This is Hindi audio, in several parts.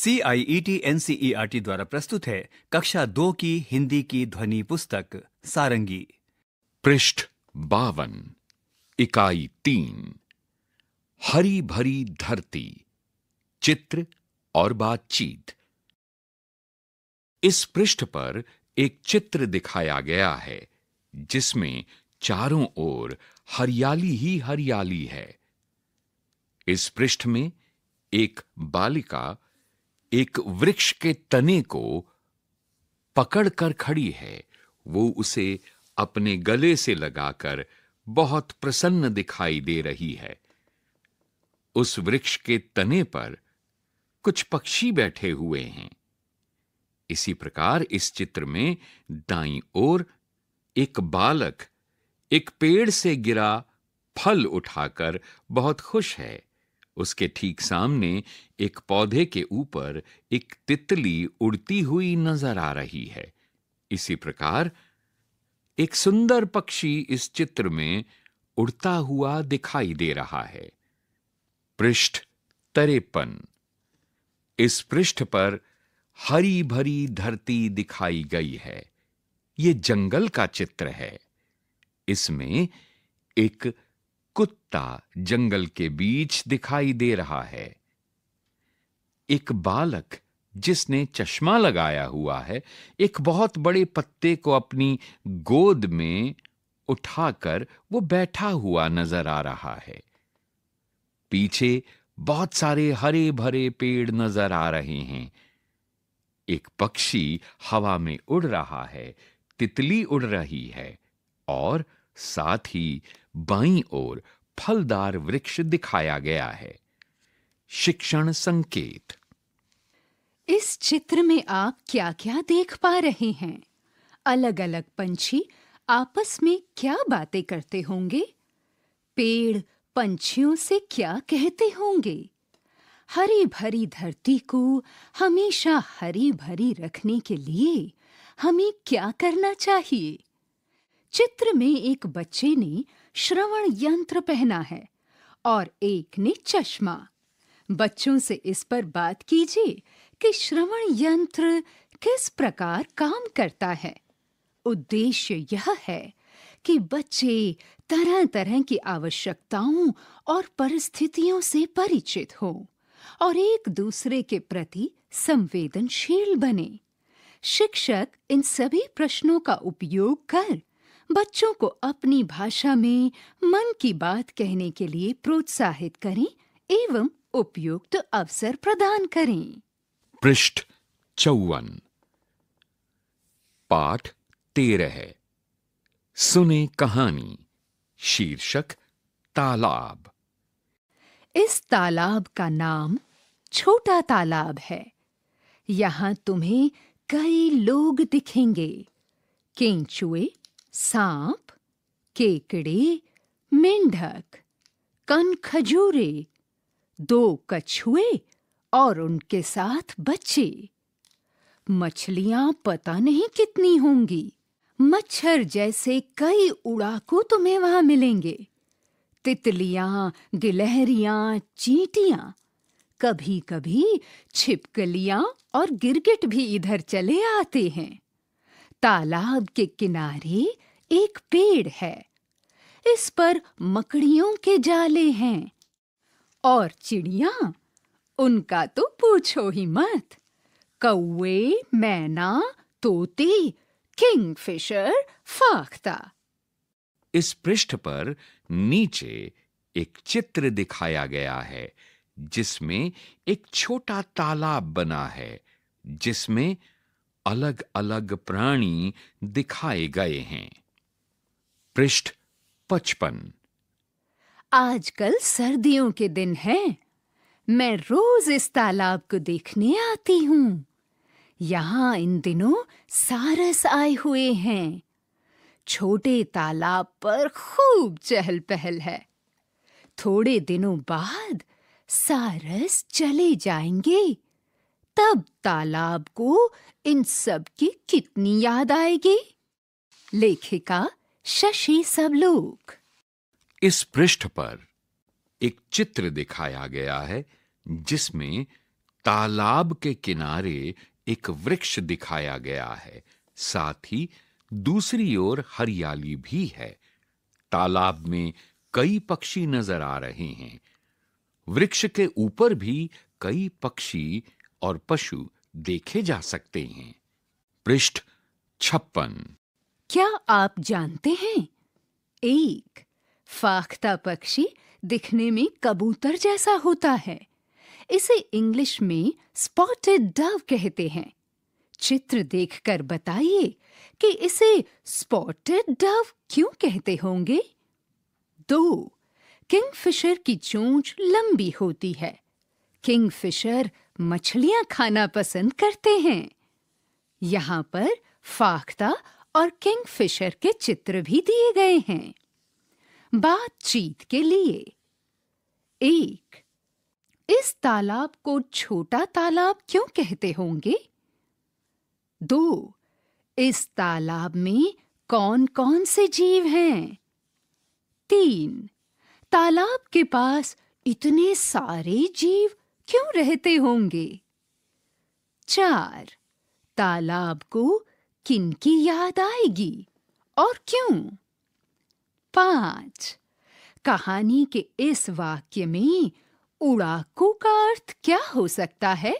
C I E T N C E R T द्वारा प्रस्तुत है कक्षा दो की हिंदी की ध्वनि पुस्तक सारंगी पृष्ठ बावन इकाई तीन हरी भरी धरती चित्र और बातचीत इस पृष्ठ पर एक चित्र दिखाया गया है जिसमें चारों ओर हरियाली ही हरियाली है इस पृष्ठ में एक बालिका एक वृक्ष के तने को पकड़कर खड़ी है वो उसे अपने गले से लगाकर बहुत प्रसन्न दिखाई दे रही है उस वृक्ष के तने पर कुछ पक्षी बैठे हुए हैं इसी प्रकार इस चित्र में दाई ओर एक बालक एक पेड़ से गिरा फल उठाकर बहुत खुश है उसके ठीक सामने एक पौधे के ऊपर एक तितली उड़ती हुई नजर आ रही है इसी प्रकार एक सुंदर पक्षी इस चित्र में उड़ता हुआ दिखाई दे रहा है पृष्ठ तरेपन इस पृष्ठ पर हरी भरी धरती दिखाई गई है ये जंगल का चित्र है इसमें एक कुत्ता जंगल के बीच दिखाई दे रहा है एक बालक जिसने चश्मा लगाया हुआ है एक बहुत बड़े पत्ते को अपनी गोद में उठाकर वो बैठा हुआ नजर आ रहा है पीछे बहुत सारे हरे भरे पेड़ नजर आ रहे हैं एक पक्षी हवा में उड़ रहा है तितली उड़ रही है और साथ ही बाई ओर फलदार वृक्ष दिखाया गया है शिक्षण संकेत इस चित्र में आप क्या-क्या देख पा रहे हैं अलग-अलग पंछी आपस में क्या बातें करते होंगे पेड़ पंछियों से क्या कहते होंगे हरी भरी धरती को हमेशा हरी भरी रखने के लिए हमें क्या करना चाहिए चित्र में एक बच्चे ने श्रवण यंत्र पहना है और एक ने चश्मा बच्चों से इस पर बात कीजिए कि श्रवण यंत्र किस प्रकार काम करता है उद्देश्य यह है कि बच्चे तरह-तरह की आवश्यकताओं और परिस्थितियों से परिचित हों और एक दूसरे के प्रति संवेदनशील बने शिक्षक इन सभी प्रश्नों का उपयोग कर बच्चों को अपनी भाषा में मन की बात कहने के लिए प्रोत्साहित करें एवं उपयुक्त अवसर प्रदान करें पृष्ठ चौवन पाठ तेरह सुने कहानी शीर्षक तालाब इस तालाब का नाम छोटा तालाब है यहाँ तुम्हें कई लोग दिखेंगे केंचुए सांप केकड़े मेंढक कन खजूरे दो कछुए और उनके साथ बच्चे मछलियां पता नहीं कितनी होंगी मच्छर जैसे कई उड़ाकू तुम्हें वहां मिलेंगे तितलियां गिलहरियां चींटियां कभी कभी छिपकलियां और गिरगिट भी इधर चले आते हैं तालाब के किनारे एक पेड़ है इस पर मकड़ियों के जाले हैं और चिड़िया उनका तो पूछो ही मत कौए मैना तोते किंगफिशर फाख्ता इस पृष्ठ पर नीचे एक चित्र दिखाया गया है जिसमें एक छोटा तालाब बना है जिसमें अलग अलग प्राणी दिखाए गए हैं पृष्ठ पचपन आजकल सर्दियों के दिन हैं। मैं रोज इस तालाब को देखने आती हूँ यहाँ इन दिनों सारस आए हुए हैं छोटे तालाब पर खूब चहल पहल है थोड़े दिनों बाद सारस चले जाएंगे तब तालाब को इन सब की कितनी याद आएगी लेखिका शशि सबलोक इस पृष्ठ पर एक चित्र दिखाया गया है जिसमें तालाब के किनारे एक वृक्ष दिखाया गया है साथ ही दूसरी ओर हरियाली भी है तालाब में कई पक्षी नजर आ रहे हैं वृक्ष के ऊपर भी कई पक्षी और पशु देखे जा सकते हैं पृष्ठ छप्पन क्या आप जानते हैं एक फाख्ता पक्षी दिखने में कबूतर जैसा होता है इसे इंग्लिश में स्पॉटेड डव कहते हैं चित्र देखकर बताइए कि इसे स्पॉटेड डव क्यों कहते होंगे दो किंगफिशर की चोंच लंबी होती है किंगफिशर मछलियां खाना पसंद करते हैं यहाँ पर फाख्ता और किंगफिशर के चित्र भी दिए गए हैं बातचीत के लिए एक इस तालाब को छोटा तालाब क्यों कहते होंगे दो इस तालाब में कौन कौन से जीव हैं तीन तालाब के पास इतने सारे जीव क्यों रहते होंगे चार तालाब को किनकी याद आएगी और क्यों पांच कहानी के इस वाक्य में उड़ाकू का अर्थ क्या हो सकता है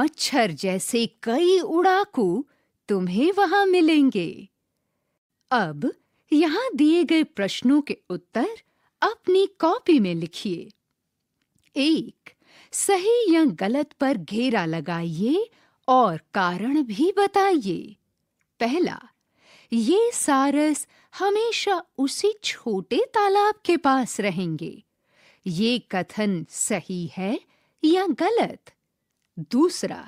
मच्छर जैसे कई उड़ाकू तुम्हें वहां मिलेंगे अब यहां दिए गए प्रश्नों के उत्तर अपनी कॉपी में लिखिए एक सही या गलत पर घेरा लगाइए और कारण भी बताइए पहला ये सारस हमेशा उसी छोटे तालाब के पास रहेंगे ये कथन सही है या गलत दूसरा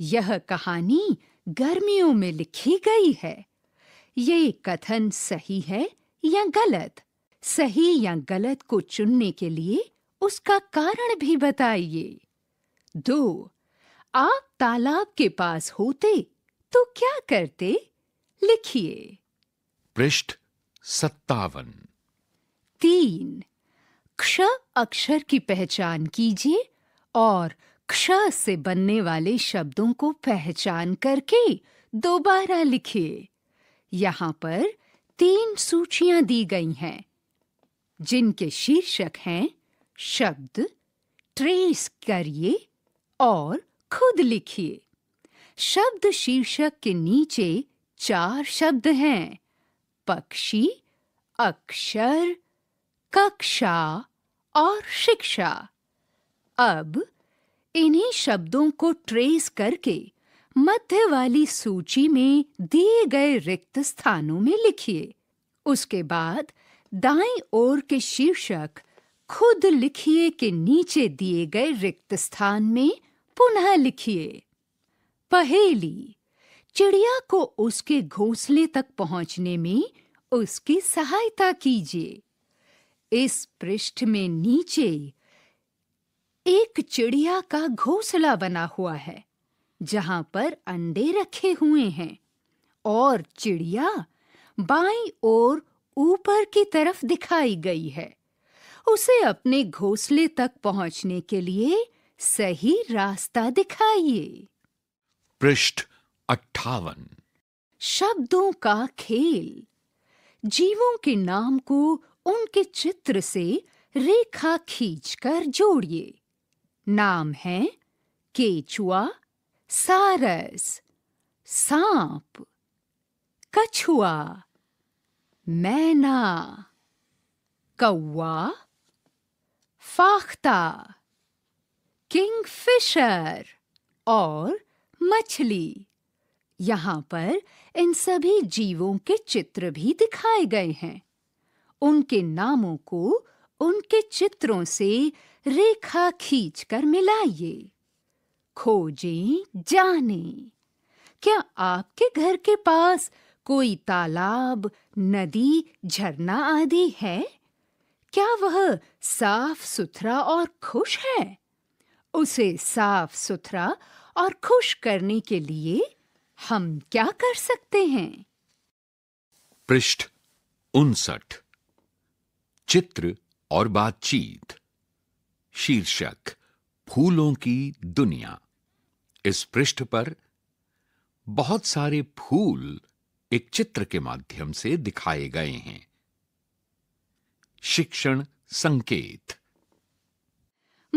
यह कहानी गर्मियों में लिखी गई है ये कथन सही है या गलत सही या गलत को चुनने के लिए उसका कारण भी बताइए दो आप तालाब के पास होते तो क्या करते लिखिए पृष्ठ सत्तावन तीन क्ष अक्षर की पहचान कीजिए और क्ष से बनने वाले शब्दों को पहचान करके दोबारा लिखिए यहाँ पर तीन सूचियां दी गई हैं जिनके शीर्षक हैं शब्द ट्रेस करिए और खुद लिखिए शब्द शीर्षक के नीचे चार शब्द हैं पक्षी अक्षर कक्षा और शिक्षा अब इन्हीं शब्दों को ट्रेस करके मध्य वाली सूची में दिए गए रिक्त स्थानों में लिखिए उसके बाद दाई ओर के शीर्षक खुद लिखिए के नीचे दिए गए रिक्त स्थान में पुनः लिखिए पहेली चिड़िया को उसके घोंसले तक पहुंचने में उसकी सहायता कीजिए इस पृष्ठ में नीचे एक चिड़िया का घोंसला बना हुआ है जहां पर अंडे रखे हुए हैं और चिड़िया बाई ओर ऊपर की तरफ दिखाई गई है उसे अपने घोंसले तक पहुंचने के लिए सही रास्ता दिखाइए पृष्ठ अट्ठावन शब्दों का खेल जीवों के नाम को उनके चित्र से रेखा खींचकर जोड़िए नाम है केचुआ सारस सांप कछुआ मैना कौआ फाख्ता किंगफिशर और मछली यहाँ पर इन सभी जीवों के चित्र भी दिखाए गए हैं उनके नामों को उनके चित्रों से रेखा खींचकर मिलाइए खोजें जाने क्या आपके घर के पास कोई तालाब नदी झरना आदि है क्या वह साफ सुथरा और खुश है उसे साफ सुथरा और खुश करने के लिए हम क्या कर सकते हैं पृष्ठ उनसठ चित्र और बातचीत शीर्षक फूलों की दुनिया इस पृष्ठ पर बहुत सारे फूल एक चित्र के माध्यम से दिखाए गए हैं शिक्षण संकेत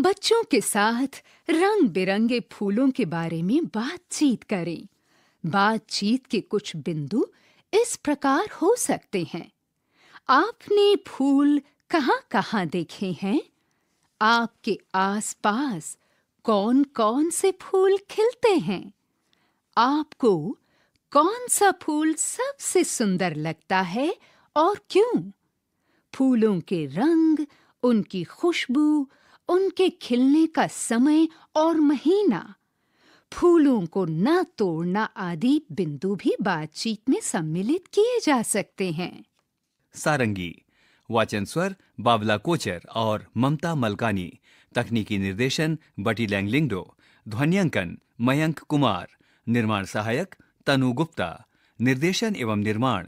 बच्चों के साथ रंग बिरंगे फूलों के बारे में बातचीत करें बातचीत के कुछ बिंदु इस प्रकार हो सकते हैं आपने फूल कहां-कहां देखे हैं आपके आसपास कौन-कौन से फूल खिलते हैं आपको कौन सा फूल सबसे सुंदर लगता है और क्यों फूलों के रंग उनकी खुशबू उनके खिलने का समय और महीना फूलों को न तोड़ना आदि बिंदु भी बातचीत में सम्मिलित किए जा सकते हैं सारंगी वाचन स्वर बावला कोचर और ममता मलकानी तकनीकी निर्देशन बटी लैंगलिंगडो ध्वनियांकन मयंक कुमार निर्माण सहायक तनु गुप्ता निर्देशन एवं निर्माण